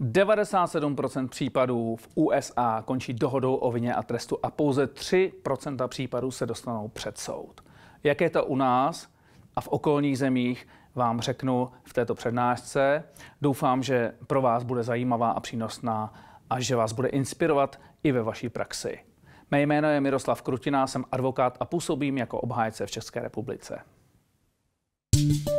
97% případů v USA končí dohodou o vině a trestu a pouze 3% případů se dostanou před soud. Jak je to u nás a v okolních zemích, vám řeknu v této přednášce. Doufám, že pro vás bude zajímavá a přínosná a že vás bude inspirovat i ve vaší praxi. Mé jméno je Miroslav Krutina, jsem advokát a působím jako obhájce v České republice. thank you